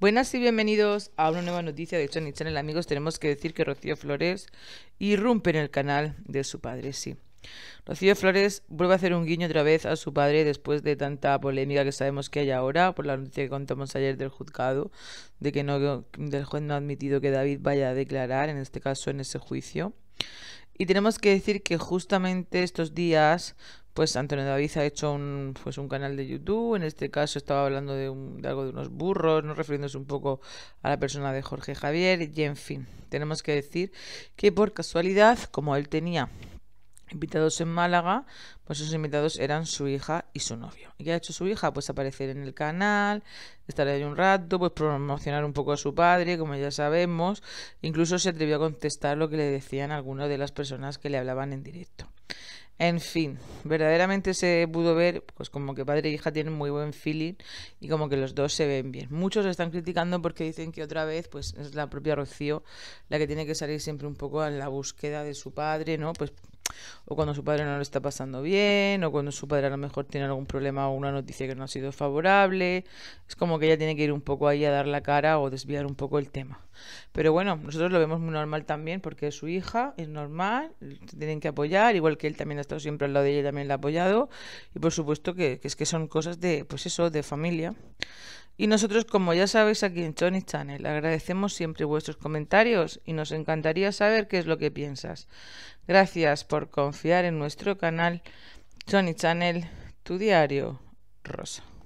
Buenas y bienvenidos a una nueva noticia de mi Channel. Amigos, tenemos que decir que Rocío Flores irrumpe en el canal de su padre, sí. Rocío Flores vuelve a hacer un guiño otra vez a su padre después de tanta polémica que sabemos que hay ahora por la noticia que contamos ayer del juzgado, de que no, del juez no ha admitido que David vaya a declarar, en este caso en ese juicio. Y tenemos que decir que justamente estos días pues Antonio David ha hecho un, pues un canal de YouTube, en este caso estaba hablando de, un, algo de unos burros, ¿no? refiriéndose un poco a la persona de Jorge Javier, y en fin, tenemos que decir que por casualidad, como él tenía invitados en Málaga, pues esos invitados eran su hija y su novio. ¿Y qué ha hecho su hija? Pues aparecer en el canal, estar ahí un rato, pues promocionar un poco a su padre, como ya sabemos. Incluso se atrevió a contestar lo que le decían algunas de las personas que le hablaban en directo. En fin, verdaderamente se pudo ver, pues como que padre e hija tienen muy buen feeling y como que los dos se ven bien. Muchos están criticando porque dicen que otra vez, pues es la propia Rocío la que tiene que salir siempre un poco en la búsqueda de su padre, ¿no? Pues o cuando su padre no lo está pasando bien, o cuando su padre a lo mejor tiene algún problema o una noticia que no ha sido favorable. Es como que ella tiene que ir un poco ahí a dar la cara o desviar un poco el tema. Pero bueno, nosotros lo vemos muy normal también porque es su hija, es normal, tienen que apoyar, igual que él también ha estado siempre al lado de ella, también la ha apoyado. Y por supuesto que, que es que son cosas de, pues eso, de familia. Y nosotros, como ya sabéis aquí en Chony Channel, agradecemos siempre vuestros comentarios y nos encantaría saber qué es lo que piensas. Gracias por confiar en nuestro canal Chony Channel, tu diario rosa.